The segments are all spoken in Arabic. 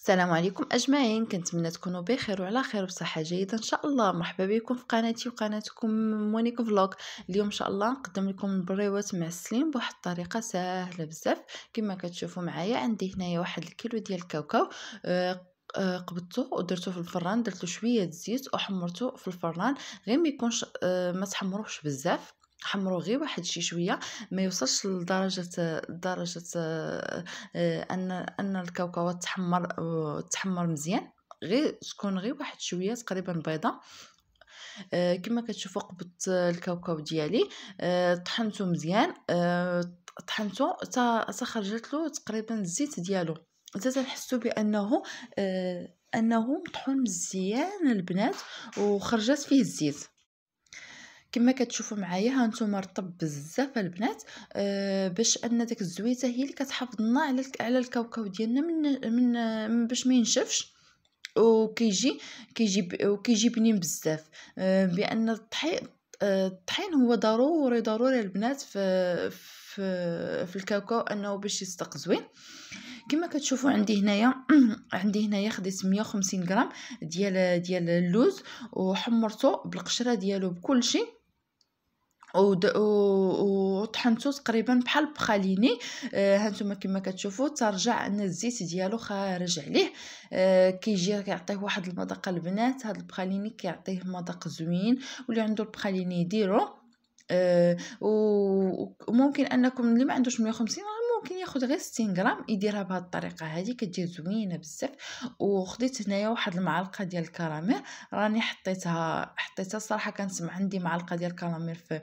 السلام عليكم اجمعين كنتمنى تكونوا بخير وعلى خير وبصحه جيده ان شاء الله مرحبا بكم في قناتي وقناتكم مونيك فلوغ اليوم ان شاء الله نقدم لكم البريوات مع السليم بواحد الطريقه سهله بزاف كما كتشوفوا معايا عندي هنايا واحد الكيلو ديال الكاوكاو أه, آه، قبضته ودرته في الفران درتو شويه الزيت وحمرته في الفران غير ما يكونش آه، ما تحمروش بزاف حمرو غير واحد شي شويه ما يوصلش لدرجه درجه آه، ان ان الكاوكاو تحمر تحمر مزيان غير تكون غير واحد شويه تقريبا بيضاء آه، كما كتشوفوا قبضت الكاوكاو ديالي آه، طحنته مزيان طحنته حتى خرجت له تقريبا الزيت ديالو حتى تنحسوا بانه انه مطحون مزيان البنات وخرجت فيه الزيت كما كتشوفوا معايا ها نتوما رطب بزاف البنات أه باش ان داك الزويته هي اللي كتحافظنا على على الكاوكاو ديالنا من من باش ما ينشفش وكيجي كيجي وكيجي بنين بزاف أه بان الطحين الطحين هو ضروري ضروري البنات في في, في الكاوكاو انه باش يستق زوين كما كتشوفوا عندي هنايا عندي هنايا خديت 150 غرام ديال ديال اللوز وحمرته بالقشره ديالو بكل شيء وطحنتو تقريبا بحال بخاليني ها آه، هانتوما كما كتشوفوا ترجع ان الزيت ديالو خارج عليه آه، كيجي كيعطيه واحد المذاق البنات هاد البخاليني كيعطيه مذاق زوين واللي عنده البخاليني يديرو آه، وممكن انكم اللي ما عندوش 150 ممكن ياخذ غير 60 غرام يديرها بهذه الطريقه هذه كتجي زوينه بزاف وخديت هنايا واحد المعلقه ديال الكراميل راني حطيتها حطيتها الصراحه كانت عندي معلقه ديال الكراميل في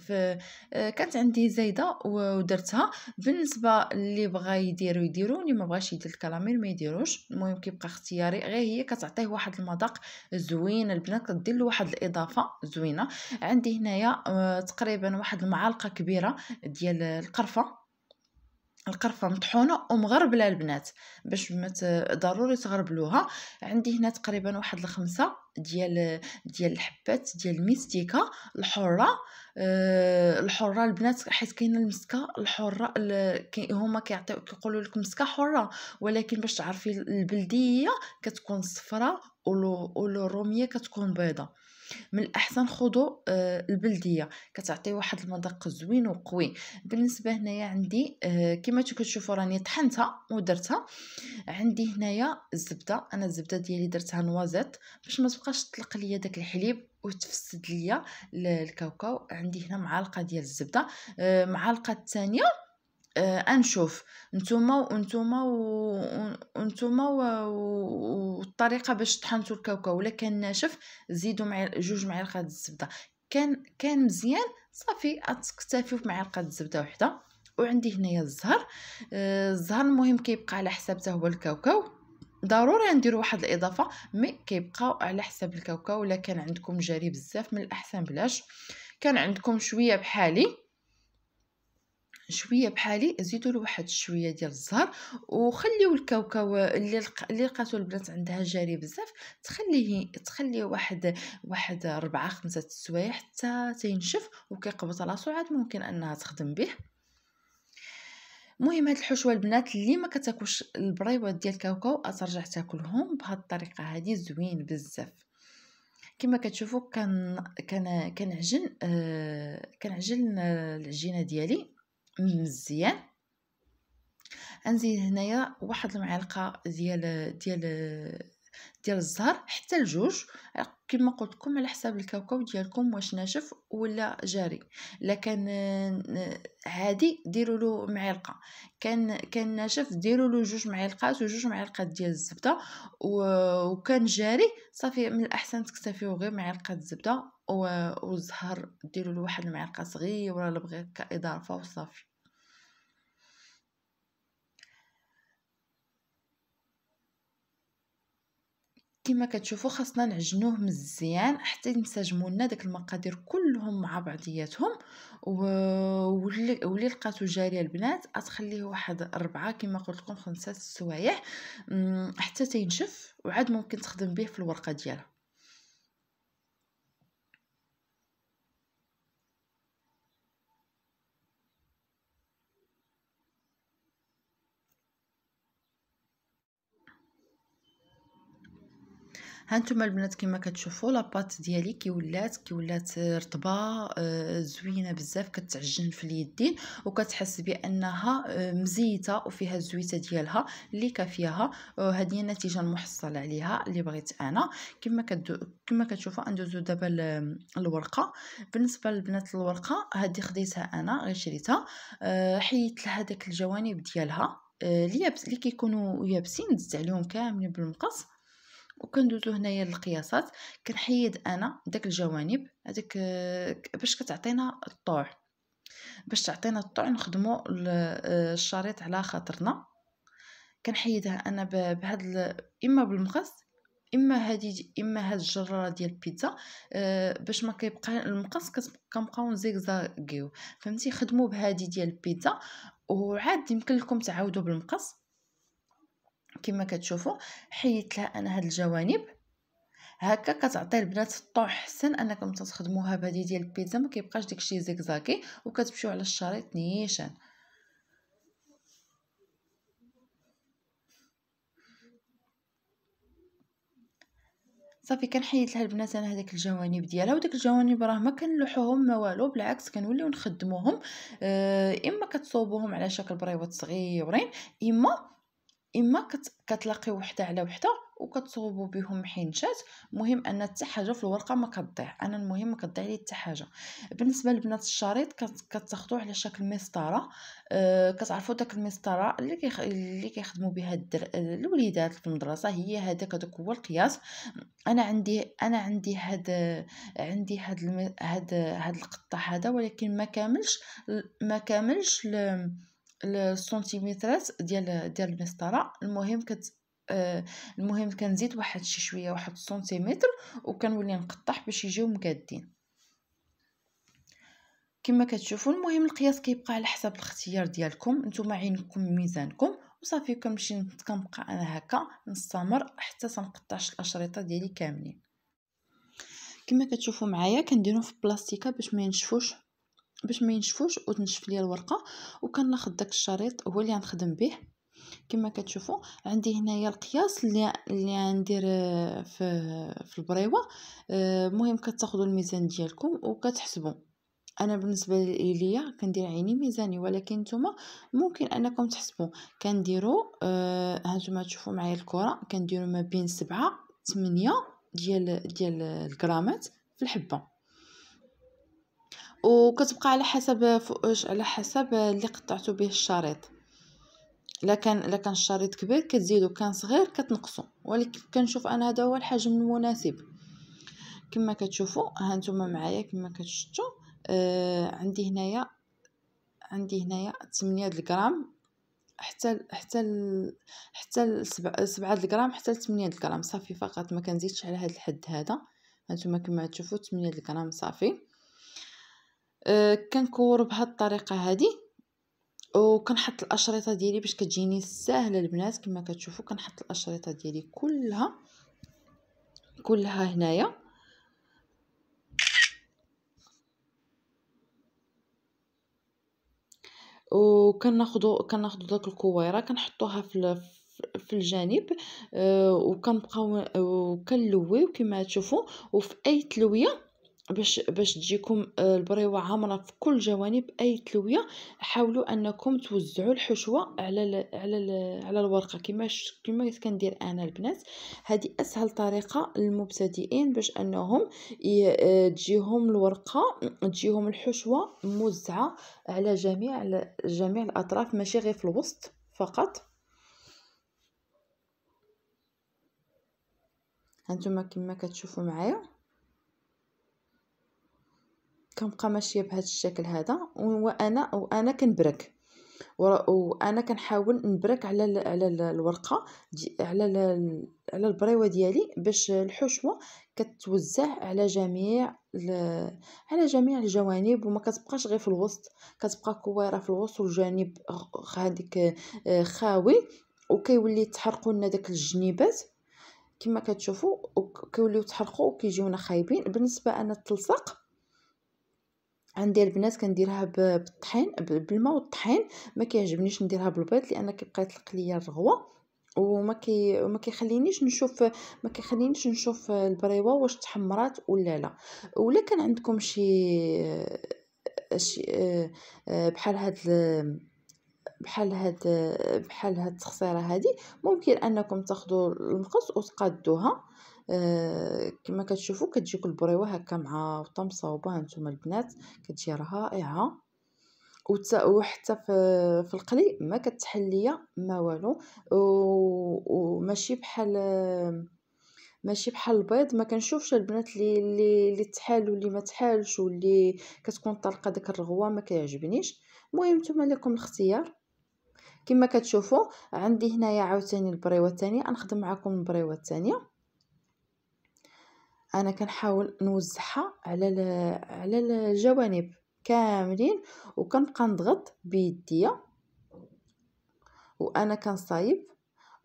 ف آه، كانت عندي زايده ودرتها بالنسبه اللي بغى يديرو يديرو اللي ما بغاش يدير الكراميل ما يديروش المهم كيبقى اختياري غير هي كتعطيه واحد المذاق زوين البنات كدير له واحد الاضافه زوينه عندي هنايا آه، تقريبا واحد المعلقه كبيره ديال القرفه القرفه مطحونه ومغربله البنات باش مت ضروري تغربلوها عندي هنا تقريبا واحد الخمسه ديال ديال الحبات ديال الميستيكا الحره آه، الحره البنات حيت كاينه المسكه الحره هما كيعطيو كيقولوا لك مسكه حره ولكن باش تعرفي البلديه كتكون صفراء والروميه كتكون بيضه من الاحسن خذوا آه، البلديه كتعطي واحد المذاق زوين وقوي بالنسبه هنايا عندي آه، كما كتشوفوا راني طحنتها ودرتها عندي هنايا الزبده انا الزبده ديالي درتها نوازيت باش ما تبقاش تطلق ليا داك الحليب وتفسد ليا الكاوكاو عندي هنا معلقه ديال الزبده آه، معلقه الثانيه آه، انشوف نتوما ونتوما ونتوما والطريقه باش طحنتوا الكاوكاو ولا كان ناشف زيدوا مع جوج معالق الزبده كان كان مزيان صافي تكتفي بمعلقه الزبده وحده وعندي هنايا الزهر آه، الزهر المهم كيبقى على حساب هو الكاوكاو ضروري نديرو واحد الاضافه مي كيبقاو على حساب الكاوكاو ولا كان عندكم جاري بزاف من الاحسن بلاش كان عندكم شويه بحالي شويه بحالي زيدوا له واحد شويه ديال الزهر وخليو الكاوكاو اللي اللي لقاتو البنات عندها جاري بزاف تخليه تخليه واحد واحد ربعة خمسة السوايع حتى تينشف وكيقبط راسو عاد ممكن انها تخدم به مهم هاد الحشوه البنات اللي ما كتاكلش البريوات ديال الكاوكاو ترجع تاكلهم بهاد الطريقه هادي زوين بزاف كما كتشوفوا كان كان كنعجن آه كنعجن العجينه ديالي مزيان غنزيد هنايا واحد المعلقه ديال ديال ديال الزهر حتى لجوج كما قلت لكم على حساب الكاوكاو ديالكم واش ناشف ولا جاري لكن كان عادي ديروا له معلقه كان كان ناشف ديروا له جوج معلقات وجوج معلقات ديال الزبده وكان جاري صافي من الاحسن تكتفيو غير معلقه الزبده والزهر ديروا له واحد المعلقه صغيره ولا بغيت كاضافه وصافي كما كتشوفوا خاصنا نعجنوه مزيان حتى ينسجموا لنا داك المقادير كلهم مع بعضياتهم واللي لقاتو جاريه البنات غتخليه واحد أربعة كما قلت لكم خمسة السوايع أمم، حتى تينشف وعاد ممكن تخدم به في الورقه ديالها هانتوما البنات كما كتشوفوا لاباط ديالي كي ولات كي ولات رطبه آه، زوينه بزاف كتعجن في اليدين وكتحس بانها آه، مزيته وفيها الزويته ديالها اللي كافياها هذه هي النتيجه المحصله عليها اللي بغيت انا كما كدو كما كتشوفوا ندوزو دابا الورقه بالنسبه للبنات الورقه هذه خديتها انا غير شريتها آه، حيدت لها داك الجوانب ديالها اليابس اللي كيكونوا يابسين دزت عليهم كاملين بالمقص وكندوزو هنايا للقياسات كنحيد انا داك الجوانب هذيك آه، باش كتعطينا الطوع باش تعطينا الطوع نخدمو آه، الشريط على خاطرنا كنحيدها انا بهاد اما بالمقص اما هادي اما هاد الجراره ديال البيتزا أه باش ما كيبقى المقص كنبقاو نزيكزاكيو فهمتي خدموا بهادي ديال البيتزا وعاد يمكن لكم تعاودوا بالمقص كما كتشوفوا حيدت لها انا هاد الجوانب هكا كتعطي البنات الطو حسن انكم تخدموها بهذه ديال البيتزا ما كيبقاش داكشي زيكزاكي وكتمشيو على الشريط نيشان صافي كنحيد لها البنات انا هذاك الجوانب ديالها وداك الجوانب راه ما كنلوحوهم ما والو بالعكس كنوليو نخدموهم آه، اما كتصوبوهم على شكل بريوات صغيورين اما اما كتلاقي وحده على وحده وكتصوبوا بهم حنشات مهم ان حتى حاجه في الورقه ما كتضيع انا المهم ما كتضيع لي حتى حاجه بالنسبه لبنات الشريط كتاخذوه على شكل مسطره أه كتعرفوا داك المسطره اللي كيخ... اللي كيخدموا بها الدر... الوليدات في المدرسه هي هذاك هذاك هو القياس انا عندي انا عندي هاد عندي هاد الم... هاد هاد القطه هذا ولكن ما كاملش ما كاملش ل... السنتيمترات ديال ديال المسطره المهم كت آه، المهم كنزيد واحد شي شويه واحد السنتيمتر وكنولي نقطع باش يجيو مقادين كما كتشوفوا المهم القياس كيبقى على حسب الاختيار ديالكم نتوما عينكم ميزانكم وصافي كنمشي كنبقى انا هكا نستمر حتى تنقطعش الاشرطه ديالي كاملين كما كتشوفوا معايا كنديرهم في بلاستيكه باش ما ينشفوش باش ما ينشفوش وتنشف ليا الورقه وكناخذ داك الشريط هو اللي غنخدم به كما كتشوفوا عندي هنايا القياس اللي اللي غندير آه، في في البريوه المهم آه، كتاخذوا الميزان ديالكم وكتحسبوا انا بالنسبه ليا كندير عيني ميزاني ولكن نتوما ممكن انكم تحسبوا كنديروا آه، ها هانتوما تشوفوا معايا الكره كنديروا ما بين سبعة 8 ديال ديال الغرامات في الحبه وكتبقى على حسب فوقش على حسب اللي قطعتو به الشريط الا كان الا كان الشريط كبير كتزيدو كان صغير كتنقصو ولكن كنشوف انا هذا هو الحجم المناسب كما كتشوفوا ها نتوما معايا كما كتشفتوا آه عندي هنايا عندي هنايا 8 الغرام حتى حتى حتى 7 الغرام حتى 8 الغرام صافي فقط ما كنزيدش على هذا الحد هذا ها نتوما كما تشوفوا 8 الغرام صافي آه، كنكور بهاد الطريقه هذه وكنحط الاشرطه ديالي باش كتجيني ساهله البنات كما كتشوفوا كنحط الاشرطه ديالي كلها كلها هنايا وكناخذوا كناخذوا داك الكويره كنحطوها في في الجانب آه، وكنبقاو وكنلويو كما تشوفوا وفي اي تلويه باش باش تجيكم آه، البريوه عامره في كل جوانب اي تلويه حاولوا انكم توزعوا الحشوه على ال على ال على الورقه كما كما كندير انا البنات هذه اسهل طريقه للمبتدئين باش انهم آه، تجيهم الورقه تجيهم الحشوه موزعه على جميع على جميع الاطراف ماشي غير في الوسط فقط هانتوما كما كتشوفوا معايا كنبقى ماشيه بهذا الشكل هذا وانا وانا كنبرك وانا كنحاول نبرك على ال على ال الورقه على ال على البريوه ديالي باش الحشوه كتوزع على جميع على جميع الجوانب وما كتبقاش غير في الوسط كتبقى كويره في الوسط والجانب هذيك آه، خاوي وكيولي تحرقوا لنا داك الجنيبات كما كتشوفوا كيوليو تحرقوا وكيجيونا خايبين بالنسبه انا التلصق عندي البنات كنديرها بالطحين بالماء والطحين ما كيعجبنيش نديرها بالبيض لان كيبقى يطلق ليا الرغوه وما كي وما كيخلينيش نشوف ما كيخلينيش نشوف البريوه واش تحمرات ولا لا ولا كان عندكم شي شي بحال هاد بحال هاد بحال هاد التخسيره هادي ممكن انكم تاخذوا المقص وتقادوها كما كتشوفوا كتجيك البريوه هكا مع وطا مصاوبه نتوما البنات كتجي رائعه وحتى في القلي ما كتحل ليا ما والو وماشي بحال ماشي بحال البيض ما كنشوفش البنات اللي اللي اللي تحال واللي ما تحالش واللي كتكون طالقه داك الرغوه ما كيعجبنيش المهم نتوما لكم الاختيار كما كتشوفوا عندي هنايا عاوتاني البريوه الثانيه نخدم معكم البريوه الثانيه انا كنحاول نوزعها على على الجوانب كاملين وكنبقى نضغط بيديا وانا كنصايب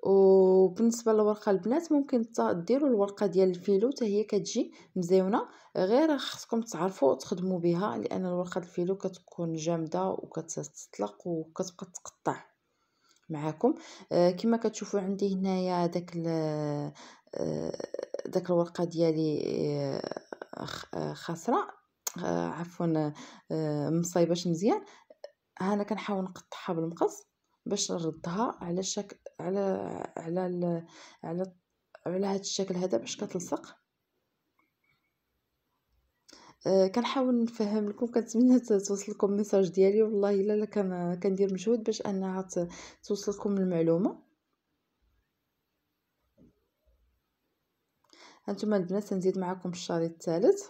وبالنسبه للورقه البنات ممكن ديروا الورقه ديال الفيلو حتى هي كتجي مزيونه غير خصكم تعرفوا تخدموا بها لان الورقه الفيلو كتكون جامده وكتطلق وكتبقى تقطع معاكم آه، كما كتشوفوا عندي هنايا داك آه، داك الورقه ديالي آه، خاسره عفوا مصايباش مزيان انا كنحاول نقطعها بالمقص باش نردها على شكل على على على, على هذا الشكل هذا باش كتلصق آه، كنحاول نفهم لكم كنتمنى توصلكم ميساج ديالي والله الا لا كان كندير مجهود باش انها توصلكم المعلومه هانتوما البنات نزيد معكم الشريط الثالث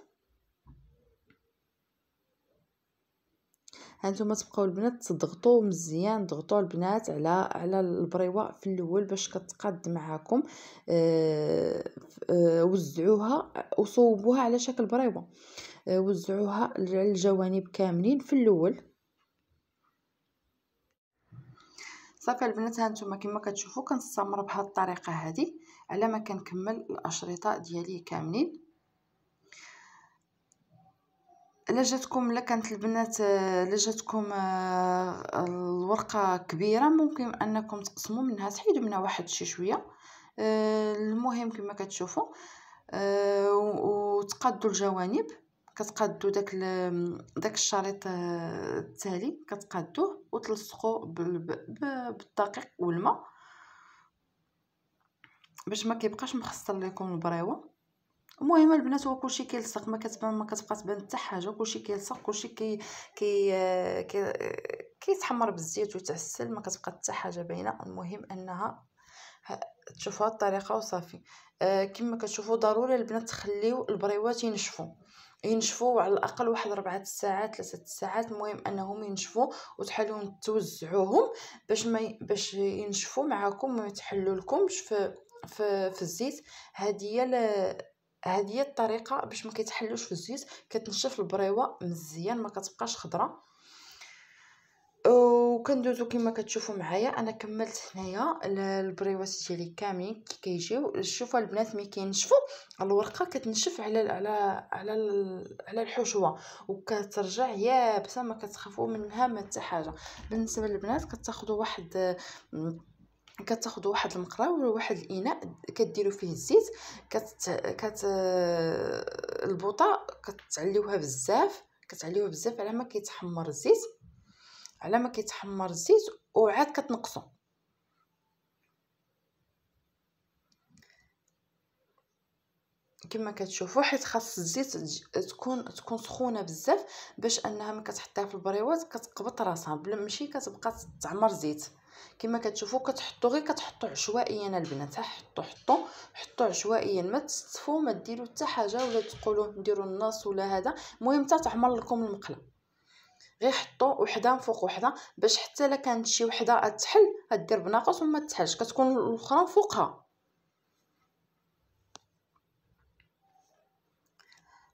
هانتوما تبقاو البنات تضغطوا مزيان ضغطوا البنات على على البريوه في الاول باش كتقاد معاكم أه أه وزعوها وصوبوها على شكل بريوه آه، وزعوها على الجوانب كاملين في الاول صافي البنات هانتوما كما كتشوفوا كنستمر بهاد الطريقه هذه على ما كنكمل الاشرطه ديالي كاملين الا جاتكم الا كانت البنات آه، الا جاتكم آه، الورقه كبيره ممكن انكم تقسموا منها تحيدوا منها واحد شي شويه المهم كما كتشوفوا وتقادوا الجوانب كتقادو داك داك الشريط آه، التالي كتقادوه وتلصقو بالدقيق والماء باش ما كيبقاش مخسر لكم البريوه المهم البنات هو كلشي كيلصق ما كتبان ما كتبقى تبان حتى حاجه كلشي كيلصق كلشي كي كي آه، كي كيتحمر بالزيت وتعسل ما كتبقى حتى حاجه باينه المهم انها تشوفوا الطريقه وصافي آه كما كتشوفوا ضروري البنات تخليو البريوات ينشفوا ينشفوا على الاقل واحد ربعة ساعات ثلاثة ساعات المهم انهم ينشفوا وتحلوا توزعوهم باش ما ي... باش ينشفوا معاكم وما يتحلوا لكمش في في, في الزيت هذه هي ل... هذه الطريقه باش ما كيتحلوش في الزيت كتنشف البريوه مزيان ما كتبقاش خضره وكندوزو كما كتشوفوا معايا انا كملت هنايا البريوات ديالي كاملين كي كيجيو شوفوا البنات ملي كينشفوا الورقه كتنشف على ال على على على الحشوه وكترجع يابسه ما كتخافوا منها ما حتى حاجه بالنسبه للبنات كتاخذوا واحد كتاخذوا واحد المقرا ولا واحد الاناء كديروا فيه الزيت كت كت البوطه كتعليوها بزاف كتعليوها بزاف على ما كيتحمر الزيت على ما كيتحمر الزيت وعاد كتنقصو كما كتشوفوا حيت خاص الزيت تكون تكون سخونه بزاف باش انها ما كتحطيها في البريوات كتقبط راسها بلا ماشي كتبقى تعمر زيت كما كتشوفوا كتحطوا غير كتحطوا عشوائيا البنات حطوا حطوا حطوا عشوائيا ما تصفوا ما ديروا حتى حاجه ولا تقولوا نديروا النص ولا هذا المهم حتى تعمر لكم المقله غير حطو وحده فوق وحده باش حتى الا كانت شي وحده تحل غدير بناقص وما تحلش كتكون الاخرى فوقها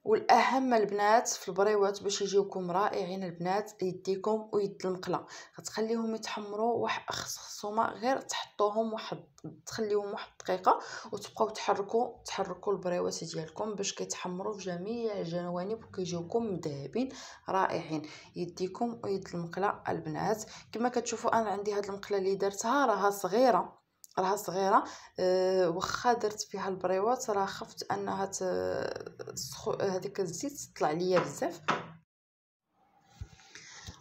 والاهم البنات في البريوات باش يجيوكم رائعين البنات يديكم ويد المقله غتخليهم يتحمروا واحد خصهم غير تحطوهم واحد تخليهم واحد دقيقه وتبقاو تحركوا تحركوا البريوات ديالكم باش كيتحمروا في جميع الجوانب وكيجيوكم مذهبين رائعين يديكم ويد المقله البنات كما كتشوفوا انا عندي هاد المقله اللي درتها راها صغيره راها صغيره أه واخا درت فيها البريوات راه خفت انها تسخو هذيك الزيت تطلع ليا بزاف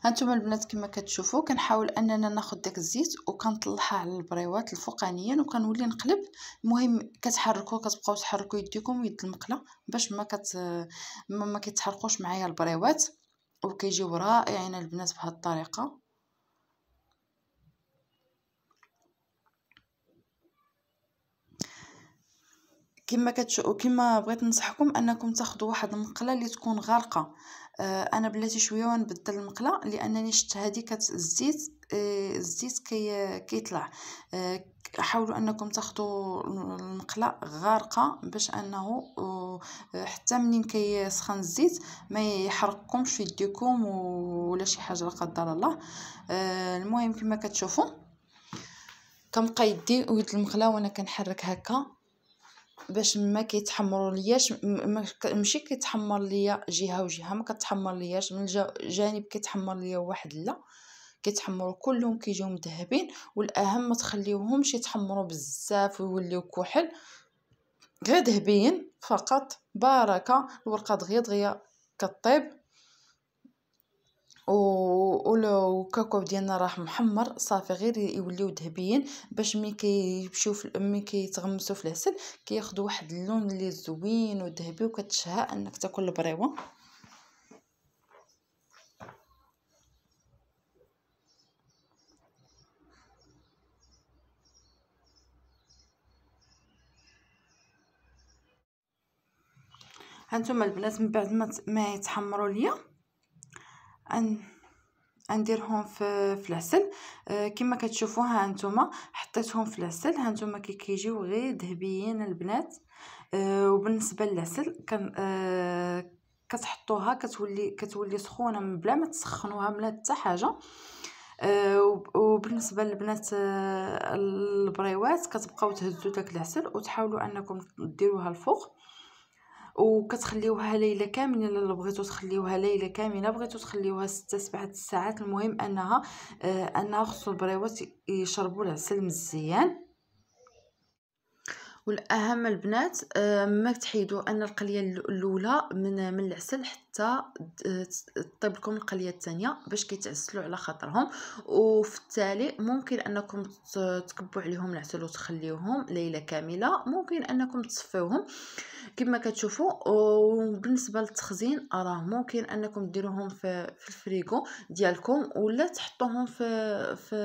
هانتوما البنات كما كتشوفوا كنحاول اننا ناخذ داك الزيت وكنطلعها على البريوات الفوقانيا وكنولي نقلب المهم كتحركوا كتبقاو تحركوا يديكم ويد المقله باش ما كت ما كيتحرقوش معايا البريوات وكيجيو رائعين البنات بهذه الطريقه كما كتش... كما بغيت ننصحكم انكم تاخذوا واحد المقله اللي تكون غارقه آه، انا بلاتي شويه ونبدل المقله لانني شفت هذه كت... الزيت آه، الزيت كي... كيطلع آه، حاولوا انكم تاخذوا المقله غارقه باش انه حتى منين كيسخن الزيت ما يحرقكمش في يديكم ولا شي حاجه لا قدر الله المهم كما كتشوفوا كنبقى يدي ويد المقله وانا كنحرك هكا باش ما كيتحمروا لياش ماشي كيتحمر ليا جهه وجهه ما كتحمر لياش من جانب كيتحمر ليا واحد لا كيتحمروا كلهم كيجيو مذهبين والاهم ما تخليوهمش يتحمروا بزاف ويوليو كحل غير ذهبيين فقط بركه الورقه دغيا دغيا كطيب ولو كاكاو ديالنا راه محمر صافي غير يوليو ذهبيين باش ملي كيمشيو ملي كيتغمسوا في العسل كياخذوا واحد اللون اللي زوين وذهبي وكتشهى انك تاكل البريوه هانتوما البنات من بعد ما يتحمروا ليا أن نديرهم في في العسل أه كما كتشوفوها هانتوما حطيتهم في العسل هانتوما كي كيجيو غير ذهبيين البنات آه، وبالنسبه للعسل كان آه، كتحطوها كتولي كتولي سخونه من بلا ما تسخنوها من حتى حاجه آه، وبالنسبه للبنات البريوات كتبقاو تهزوا داك العسل وتحاولوا انكم ديروها الفوق وكتخليوها ليله كامله الا بغيتو تخليوها ليله كامله بغيتو تخليوها 6 7 ساعات المهم انها آه انها خصو البريوات يشربوا العسل مزيان والاهم البنات آه، ما تحيدوا ان القليه الاولى من من العسل حتى حتى تطيب لكم القليه الثانيه باش كيتعسلوا على خاطرهم وفي التالي ممكن انكم تكبوا عليهم العسل وتخليوهم ليله كامله ممكن انكم تصفيوهم كما كتشوفوا وبالنسبه للتخزين راه ممكن انكم ديروهم في, في الفريغو ديالكم ولا تحطوهم في في,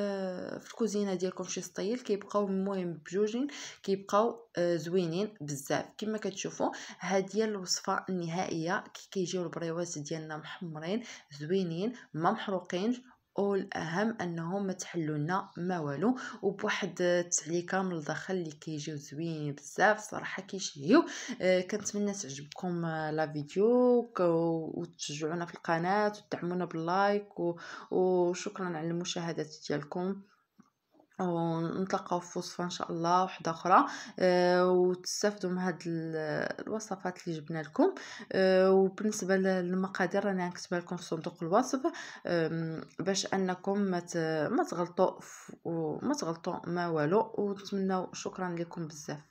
في الكوزينه ديالكم شي سطيل كيبقاو المهم بجوجين كيبقاو آه، زوينين بزاف كما كتشوفوا هذه هي الوصفه النهائيه كي كيجيو البريواز ديالنا محمرين زوينين ما محروقينش والاهم انهم ما تحلوا لنا ما والو وبواحد التعليكه من الداخل اللي كيجيو زوينين بزاف صراحه كيشهيو آه كنتمنى تعجبكم آه، لا فيديو وتشجعونا في القناه وتدعمونا باللايك وشكرا على المشاهدات ديالكم ونتلاقاو في وصفه ان شاء الله وحده اخرى آه، وتستفدوا من هاد الوصفات اللي جبنا لكم آه، وبالنسبه للمقادير راني نكتبها لكم في صندوق الوصف باش انكم ما تغلطوا وما تغلطوا ما والو ونتمنى شكرا لكم بزاف